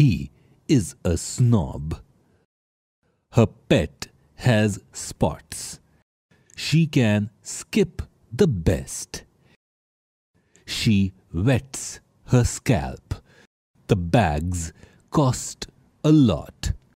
He is a snob. Her pet has spots. She can skip the best. She wets her scalp. The bags cost a lot.